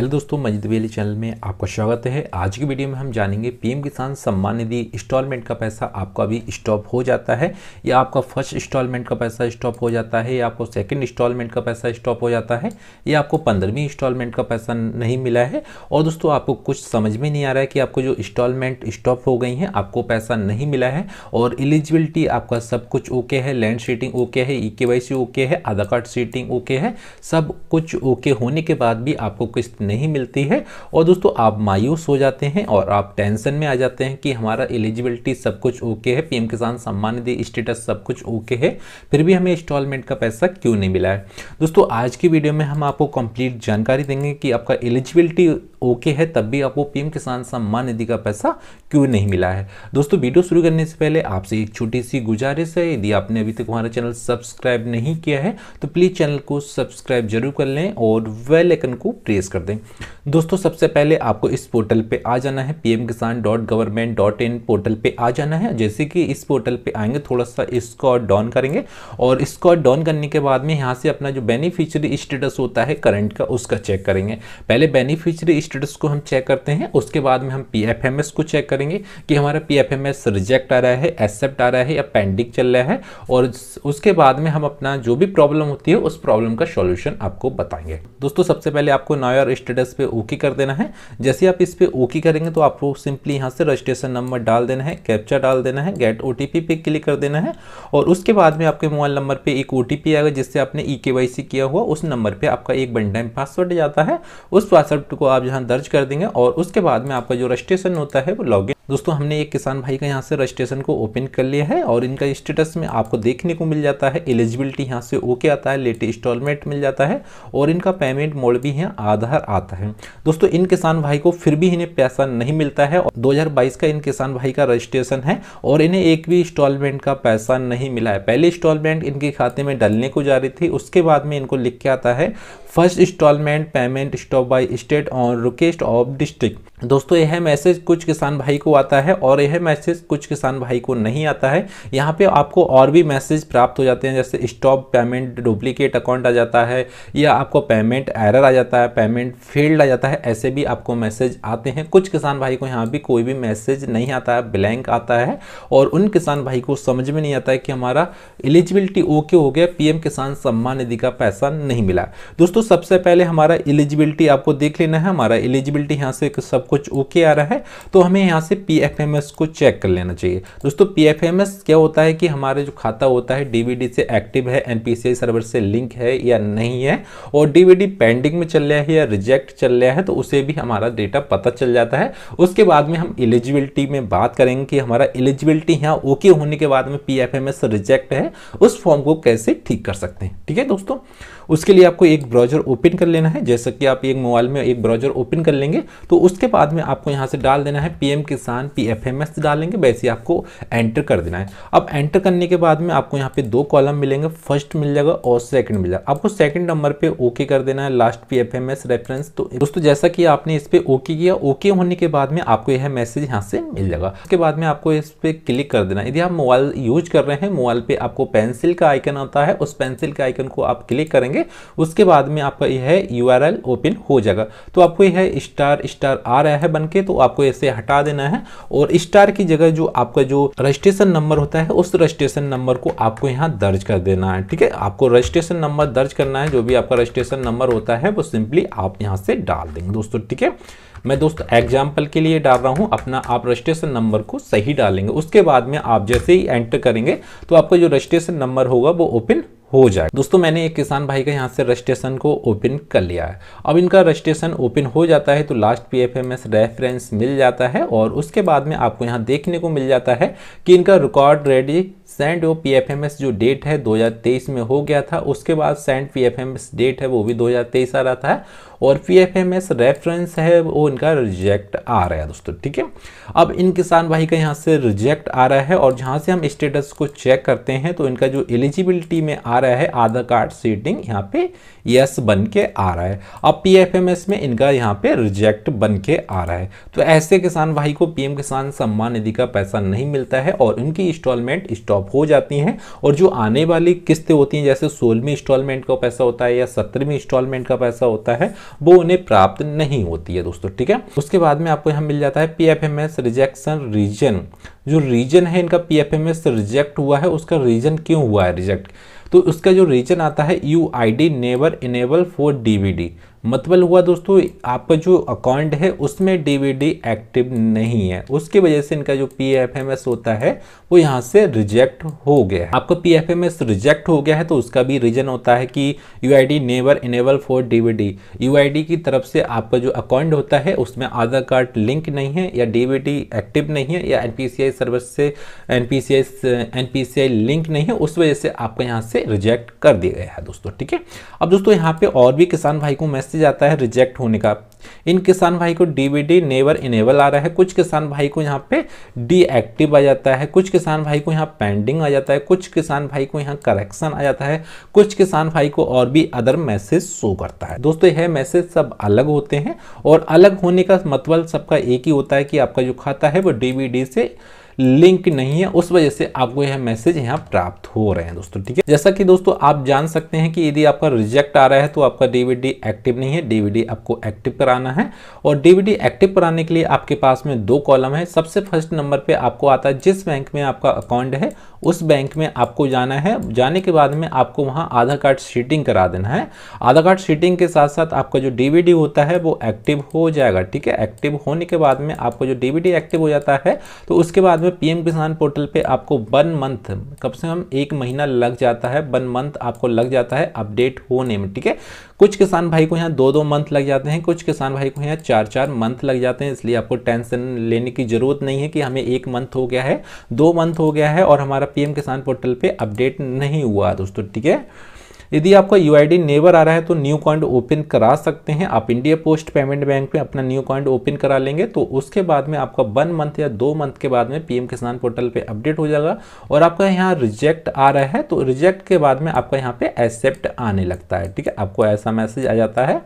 hello दोस्तों मजिद वेली channel में आपका स्वागत है आज की वीडियो में हम जानेंगे पीएम किसान सम्मान निधि इंस्टॉलमेंट का पैसा आपका अभी स्टॉप हो जाता है या आपका फर्स्ट इंस्टॉलमेंट का पैसा स्टॉप हो जाता है या आपको सेकंड इंस्टॉलमेंट का पैसा स्टॉप हो जाता है या आपको पंद्रहवीं इंस्टॉलमेंट का पैसा नहीं मिला है और दोस्तों आपको कुछ समझ में नहीं आ रहा है कि आपको जो इंस्टॉलमेंट स्टॉप हो गई हैं आपको पैसा नहीं मिला है और एलिजिबिलिटी आपका सब कुछ ओके है लैंड सीटिंग ओके है ई के ओके है आधार कार्ड सीटिंग ओके है सब कुछ ओके होने के बाद भी आपको किस्त नहीं मिलती है और दोस्तों आप मायूस हो जाते हैं और आप टेंशन में आ जाते हैं कि हमारा एलिजिबिलिटी सब कुछ ओके है पीएम किसान सम्मान निधि स्टेटस सब कुछ ओके है फिर भी हमें इंस्टॉलमेंट का पैसा क्यों नहीं मिला है दोस्तों आज की वीडियो में हम आपको कंप्लीट जानकारी देंगे कि आपका एलिजिबिलिटी ओके है तब भी आपको पीएम किसान सम्मान निधि का पैसा क्यों नहीं मिला है दोस्तों वीडियो शुरू करने से पहले आपसे एक छोटी सी गुजारिश है यदि आपने अभी तक हमारा चैनल सब्सक्राइब नहीं किया है तो प्लीज़ चैनल को सब्सक्राइब जरूर कर लें और वेल आइकन को प्रेस कर दें दोस्तों सबसे पहले आपको इस पोर्टल पे आ जाना है P Kisan dot government dot in portal पे आ जाना है जैसे कि इस पोर्टल पे आएंगे थोड़ा सा इसको डाउन करेंगे और इसको डाउन करने के बाद में यहाँ से अपना जो बेनिफिशियरी स्टेटस होता है करंट का उसका चेक करेंगे पहले बेनिफिशियरी स्टेटस को हम चेक करते हैं उसके बाद में हम पी को चेक करेंगे कि हमारा पी रिजेक्ट आ रहा है एक्सेप्ट आ रहा है या पेंडिंग चल रहा है और उसके बाद में हम अपना जो भी प्रॉब्लम होती है उस प्रॉब्लम का सोल्यूशन आपको बताएंगे दोस्तों सबसे पहले आपको नॉयर स्टेटस पे ओके कर देना है जैसे आप इस पर ओके करेंगे तो आपको सिंपली यहाँ से रजिस्ट्रेशन नंबर डाल देना है कैप्चा डाल देना है गेट ओ पे क्लिक कर देना है और उसके बाद में आपके मोबाइल नंबर पर एक ओ आएगा जिससे आपने ई e किया हुआ उस नंबर पर आपका एक वन टाइम पासवर्ड जाता है उस पासवर्ड को आप जहाँ दर्ज कर देंगे और उसके बाद में आपका जो रजिस्ट्रेशन होता है वो लॉग दोस्तों हमने एक किसान भाई का यहाँ से रजिस्ट्रेशन को ओपन कर लिया है और इनका स्टेटस में आपको देखने को मिल जाता है एलिजिबिलिटी यहाँ से ओके आता है लेट इंस्टॉलमेंट मिल जाता है और इनका पेमेंट मोड भी यहाँ आधार आता है दोस्तों इन किसान भाई को फिर भी इन्हें पैसा नहीं मिलता है और 2022 का इन किसान भाई का रजिस्ट्रेशन है और इन्हें एक भी इंस्टॉलमेंट का पैसा नहीं मिला है पहले इंस्टॉलमेंट इनके खाते में डालने को जा रही थी उसके बाद में इनको लिख के आता है first installment payment stop by state on request of district दोस्तों यह मैसेज कुछ किसान भाई को आता है और यह मैसेज कुछ किसान भाई को नहीं आता है यहाँ पे आपको और भी मैसेज प्राप्त हो जाते हैं जैसे स्टॉप पेमेंट डुप्लीकेट अकाउंट आ जाता है या आपको पेमेंट एरर आ जाता है पेमेंट फेल्ड आ जाता है ऐसे भी आपको मैसेज आते हैं कुछ किसान भाई को यहाँ भी कोई भी मैसेज नहीं आता है ब्लैंक आता है और उन किसान भाई को समझ में नहीं आता है कि हमारा एलिजिबिलिटी ओके हो गया पी किसान सम्मान निधि का पैसा नहीं मिला दोस्तों दोस्तों सबसे पहले हमारा एलिजिबिलिटी आपको देख लेना है हमारा एलिजिबिलिटी यहाँ से सब कुछ ओके आ रहा है तो हमें यहाँ से पी को चेक कर लेना चाहिए दोस्तों पी क्या होता है कि हमारे जो खाता होता है डी से एक्टिव है एन सर्वर से लिंक है या नहीं है और डी पेंडिंग में चल रहा है या रिजेक्ट चल रहा है तो उसे भी हमारा डेटा पता चल जाता है उसके बाद में हम एलिजिबिलिटी में बात करेंगे कि हमारा एलिजिबिलिटी यहाँ ओके होने के बाद में पी रिजेक्ट है उस फॉर्म को कैसे ठीक कर सकते हैं ठीक है दोस्तों उसके लिए आपको एक ब्राउज ब्राउजर ओपन कर लेना है जैसा कि आप एक मोबाइल में एक ब्राउजर ओपन कर लेंगे तो उसके बाद में आपको यहाँ से डाल देना है पीएम किसान पी एफ डालेंगे वैसे आपको एंटर कर देना है अब एंटर करने के बाद में आपको यहाँ पे दो कॉलम मिलेंगे फर्स्ट मिल जाएगा और सेकंड मिल जाएगा आपको सेकंड नंबर पर ओके कर देना है लास्ट पी एफ रेफरेंस तो दोस्तों जैसा कि आपने इस पर ओके किया ओके होने के बाद में आपको यह मैसेज यहाँ से मिल जाएगा उसके बाद में आपको इस पर क्लिक कर देना यदि आप मोबाइल यूज कर रहे हैं मोबाइल पे आपको पेंसिल का आइकन आता है उस पेंसिल के आइकन को आप क्लिक करेंगे उसके बाद में में आपका यह यू आर एल ओपन हो जाएगा तो आपको यह स्टार स्टार आ रहा है बनके तो आपको इसे हटा देना है और स्टार की जगह जो आपका जो रजिस्ट्रेशन नंबर होता है उस रजिस्ट्रेशन नंबर को आपको यहाँ दर्ज कर देना है ठीक है आपको रजिस्ट्रेशन नंबर दर्ज करना है जो भी आपका रजिस्ट्रेशन नंबर होता है वो सिंपली आप यहाँ से डाल देंगे दोस्तों ठीक है मैं दोस्तों एग्जाम्पल के लिए डाल रहा हूँ अपना आप रजिस्ट्रेशन नंबर को सही डालेंगे उसके बाद में आप जैसे ही एंटर करेंगे तो आपका जो रजिस्ट्रेशन नंबर होगा वो ओपन हो जाए दोस्तों मैंने एक किसान भाई का यहाँ से रजिस्ट्रेशन को ओपन कर लिया है अब इनका रजिस्ट्रेशन ओपन हो जाता है तो last P F M S reference मिल जाता है और उसके बाद में आपको यहाँ देखने को मिल जाता है कि इनका रिकॉर्ड रेडी सेंड वो पी एफ एम एस जो डेट है 2023 में हो गया था उसके बाद send P F M S date है वो भी 2023 आ रहा था और P F M S reference है वो इनका रिजेक्ट आ रहा है दोस्तों ठीक है अब इन किसान भाई का यहाँ से रिजेक्ट आ रहा है और जहाँ से हम स्टेटस को चेक करते हैं तो इनका जो एलिजिबिलिटी में आ रहा है आधार कार्ड सीटिंग यहाँ पे यस बन के आ रहा है अब पी एफ एम एस में इनका यहाँ पे रिजेक्ट बन के आ रहा है तो ऐसे किसान भाई को पी एम किसान सम्मान निधि का पैसा नहीं मिलता है और उनकी इंस्टॉलमेंट स्टॉप हो जाती हैं और जो आने वाली किस्तें होती हैं जैसे सोलहवीं इंस्टॉलमेंट का पैसा होता है या सत्रहवीं इंस्टॉलमेंट का पैसा होता है वो उन्हें प्राप्त नहीं होती है दोस्तों ठीक है उसके बाद में आपको यहाँ मिल जाता है P F M S rejection reason जो रीजन है इनका P F M S reject हुआ है उसका रीजन क्यों हुआ है रिजेक्ट तो उसका जो रीजन आता है U I D never enable for D मतलब हुआ दोस्तों आपका जो अकाउंट है उसमें डीवीडी एक्टिव नहीं है उसकी वजह से इनका जो पी एफ एम एस होता है वो यहाँ से रिजेक्ट हो गया है आपका P F M S reject हो गया है तो उसका भी रीजन होता है कि U I D never enable for डीवीडी यू आई डी की तरफ से आपका जो अकाउंट होता है उसमें आधार कार्ड लिंक नहीं है या डीवीडी एक्टिव नहीं है या N P C I service से N P C I N P C I link नहीं है उस वजह से आपका यहाँ से रिजेक्ट कर दिया गया है दोस्तों ठीक है अब दोस्तों यहाँ पे और भी किसान भाई को मैं मैसेज आता है रिजेक्ट होने का इन किसान भाई को डीबीडी नेवर इनेबल आ रहा है कुछ किसान भाई को यहाँ पे डीएक्टिव आ जाता है कुछ किसान भाई को यहाँ पेंडिंग आ जाता है कुछ किसान भाई को यहाँ करेक्शन आ जाता है कुछ किसान भाई को और भी अदर मैसेज शो करता है दोस्तों यह मैसेज सब अलग होते हैं और अलग होने का मतलब सबका एक ही होता है कि आपका जो खाता है वो डीबीडी से लिंक नहीं है उस वजह से आपको यह मैसेज यहाँ प्राप्त हो रहे हैं दोस्तों ठीक है जैसा कि दोस्तों आप जान सकते हैं कि यदि आपका रिजेक्ट आ रहा है तो आपका डीवीडी एक्टिव नहीं है डीवीडी आपको एक्टिव कराना है और डीवीडी एक्टिव कराने के लिए आपके पास में दो कॉलम है सबसे फर्स्ट नंबर पर आपको आता है जिस बैंक में आपका अकाउंट है उस बैंक में आपको जाना है जाने के बाद में आपको वहाँ आधार कार्ड शीटिंग करा देना है आधार कार्ड शीटिंग के साथ साथ आपका जो डीवीडी होता है वो एक्टिव हो जाएगा ठीक है एक्टिव होने के बाद में आपको जो डीवीडी एक्टिव हो जाता है तो उसके बाद में में पीएम किसान पोर्टल पे आपको वन मंथ कब से कम एक महीना लग जाता है वन मंथ आपको लग जाता है अपडेट होने में ठीक है कुछ किसान भाई को यहाँ दो दो मंथ लग जाते हैं कुछ किसान भाई को यहाँ चार चार मंथ लग जाते हैं इसलिए आपको टेंशन लेने की ज़रूरत नहीं है कि हमें एक मंथ हो गया है दो मंथ हो गया है और हमारा पीएम किसान पोर्टल पर अपडेट नहीं हुआ दोस्तों ठीक है यदि आपका यू आई नेवर आ रहा है तो न्यू अकाउंट ओपन करा सकते हैं आप इंडिया पोस्ट पेमेंट बैंक में अपना न्यू अकाउंट ओपन करा लेंगे तो उसके बाद में आपका वन मंथ या दो मंथ के बाद में पीएम किसान पोर्टल पे अपडेट हो जाएगा और आपका यहाँ रिजेक्ट आ रहा है तो रिजेक्ट के बाद में आपका यहाँ पे एक्सेप्ट आने लगता है ठीक है आपको ऐसा मैसेज आ जाता है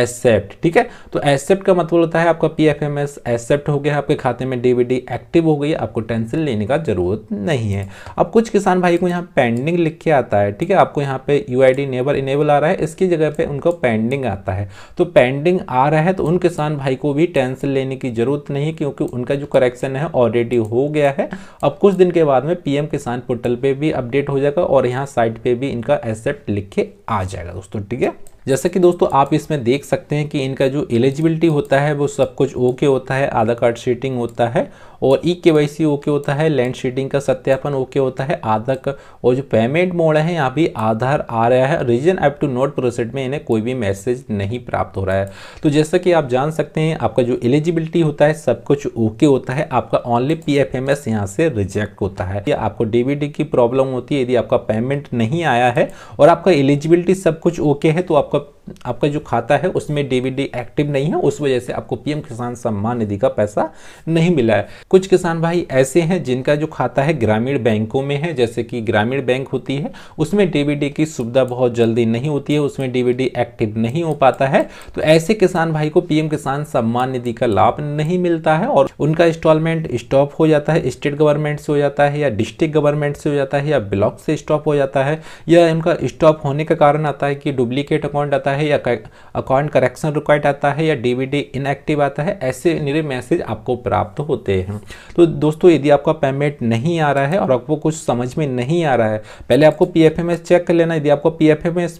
एसेप्ट ठीक है तो एसेप्ट का मतलब होता है आपका P F M S accept हो गया आपके खाते में डीवीडी एक्टिव हो गई आपको टेंशन लेने का जरूरत नहीं है अब कुछ किसान भाई को यहाँ पेंडिंग लिख के आता है ठीक है आपको यहाँ पे U I D never enable आ रहा है इसकी जगह पे उनको पेंडिंग आता है तो पेंडिंग आ रहा है तो उन किसान भाई को भी टेंशन लेने की जरूरत नहीं क्योंकि उनका जो करेक्शन है ऑलरेडी हो गया है अब कुछ दिन के बाद में पीएम किसान पोर्टल पे भी अपडेट हो जाएगा और यहाँ साइट पे भी इनका एसेप्ट लिख के आ जाएगा दोस्तों ठीक है जैसा कि दोस्तों आप इसमें देख सकते हैं कि इनका जो एलिजिबिलिटी होता है वो सब कुछ ओके होता है आधार कार्ड सेटिंग होता है और ई के वाई सी ओके होता है लैंड शीडिंग का सत्यापन ओके होता है आधार का और जो पेमेंट मोड है यहाँ भी आधार आ रहा है reason opt to not proceed में इन्हें कोई भी मैसेज नहीं प्राप्त हो रहा है तो जैसा कि आप जान सकते हैं आपका जो एलिजिबिलिटी होता है सब कुछ ओके होता है आपका only P F M S यहाँ से रिजेक्ट होता है या आपको डीबीडी की प्रॉब्लम होती है यदि आपका पेमेंट नहीं आया है और आपका एलिजिबिलिटी सब कुछ ओके है तो आपका आपका जो खाता है उसमें डीबीडी एक्टिव नहीं है उस वजह से आपको पीएम किसान सम्मान निधि का पैसा नहीं मिला है कुछ किसान भाई ऐसे हैं जिनका जो खाता है ग्रामीण बैंकों में है जैसे कि ग्रामीण बैंक होती है उसमें डीबीडी की सुविधा बहुत जल्दी नहीं होती है उसमें डीबीडी एक्टिव नहीं हो पाता है तो ऐसे किसान भाई को पीएम किसान सम्मान निधि का लाभ नहीं मिलता है और उनका इंस्टॉलमेंट स्टॉप हो जाता है स्टेट गवर्नमेंट से हो जाता है या डिस्ट्रिक्ट गवर्नमेंट से हो जाता है या ब्लॉक से स्टॉप हो जाता है या उनका स्टॉप होने का कारण आता है कि डुप्लीकेट अकाउंट आता है आता है या अकाउंट करेक्शन रिक्वायर्ड आता है या डीवीडी इनएक्टिव आता है ऐसे मेरे मैसेज आपको प्राप्त होते हैं तो दोस्तों यदि आपका पेमेंट नहीं आ रहा है और आपको कुछ समझ में नहीं आ रहा है पहले आपको पी चेक कर लेना यदि आपको पी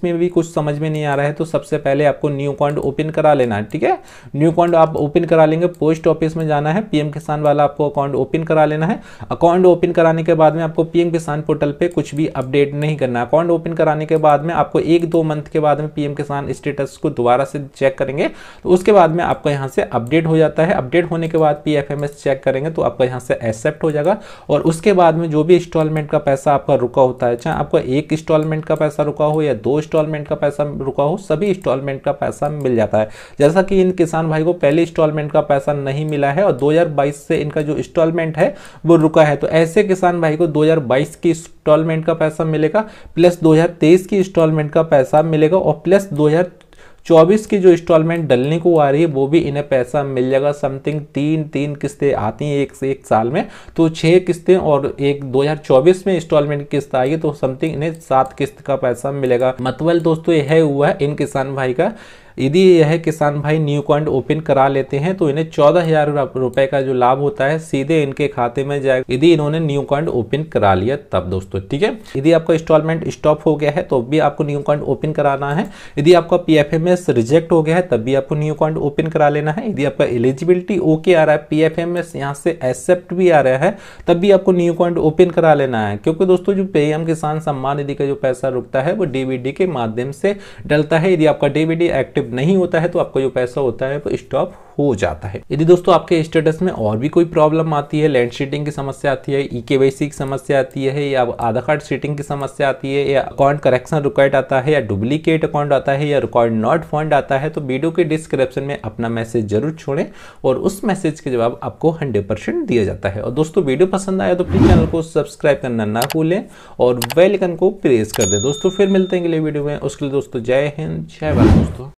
में भी कुछ समझ में नहीं आ रहा है तो सबसे पहले आपको न्यू अकाउंट ओपन करा लेना है ठीक है न्यू अकाउंट आप ओपन करा लेंगे पोस्ट ऑफिस में जाना है पीएम किसान वाला आपको अकाउंट ओपन करा लेना है अकाउंट ओपन कराने के बाद में आपको पीएम किसान पोर्टल पर कुछ भी अपडेट नहीं करना अकाउंट ओपन कराने के बाद में आपको एक दो मंथ के बाद में पीएम किसान हम स्टेटस को दोबारा से चेक करेंगे तो उसके बाद में आपका यहाँ से अपडेट हो जाता है अपडेट होने के बाद पी चेक करेंगे तो आपका यहाँ से एक्सेप्ट हो जाएगा और उसके बाद में जो भी इंस्टॉलमेंट का पैसा आपका रुका होता है चाहे आपका एक इंस्टॉलमेंट का पैसा रुका हो या दो इंस्टॉलमेंट का पैसा रुका हो सभी इंस्टॉलमेंट का पैसा मिल जाता है जैसा कि इन किसान भाई को पहले इंस्टॉलमेंट का पैसा नहीं मिला है और 2022 से इनका जो इंस्टॉलमेंट है वो रुका है तो ऐसे किसान भाई को 2022 की इंस्टॉलमेंट का पैसा मिलेगा प्लस 2023 की इंस्टॉलमेंट का पैसा मिलेगा और प्लस 2024 की जो इंस्टॉलमेंट डलने को आ रही है वो भी इन्हें पैसा मिल जाएगा समथिंग तीन तीन किस्तें आती हैं एक से एक साल में तो छः किस्तें और एक 2024 में इंस्टॉलमेंट किस्त आएगी तो समथिंग इन्हें सात किस्त का पैसा मिलेगा मतवल दोस्तों यह हुआ है इन किसान भाई का यदि यह किसान भाई न्यू अकाउंट ओपन करा लेते हैं तो इन्हें चौदह हजार रुपए का जो लाभ होता है सीधे इनके खाते में जाएगा यदि इन्होंने न्यू अकाउंट ओपन करा लिया तब दोस्तों ठीक है यदि आपका इंस्टॉलमेंट स्टॉप हो गया है तो भी आपको न्यू अकाउंट ओपन कराना है यदि आपका P F M S reject हो गया है तब भी आपको न्यू अकाउंट ओपन करा लेना है यदि आपका एलिजिबिलिटी ओके आ रहा है पी एफ एम एस यहाँ से एक्सेप्ट भी आ रहा है तब भी आपको न्यू अकाउंट ओपन करा लेना है क्योंकि दोस्तों जो पीएम किसान सम्मान निधि का जो पैसा रुकता है वो डीबीडी के माध्यम से डलता है यदि आपका डीबीडी एक्टिव एक्टिव नहीं होता है तो आपका जो पैसा होता है वो स्टॉप हो जाता है यदि दोस्तों आपके स्टेटस में और भी कोई प्रॉब्लम आती है लैंड शीटिंग की समस्या आती है ई e के की समस्या आती है या आधार कार्ड शीटिंग की समस्या आती है या अकाउंट करेक्शन रिकॉर्ड आता है या डुप्लीकेट अकाउंट आता है या रिकॉर्ड नॉट फंड आता है तो वीडियो के डिस्क्रिप्शन में अपना मैसेज जरूर छोड़ें और उस मैसेज के जवाब आपको हंड्रेड दिया जाता है और दोस्तों वीडियो पसंद आया तो प्लीज चैनल को सब्सक्राइब करना ना भूलें और वेलकन को प्रेस कर दें दोस्तों फिर मिलते हैं अगले वीडियो में उसके लिए दोस्तों जय हिंद जय भारत दोस्तों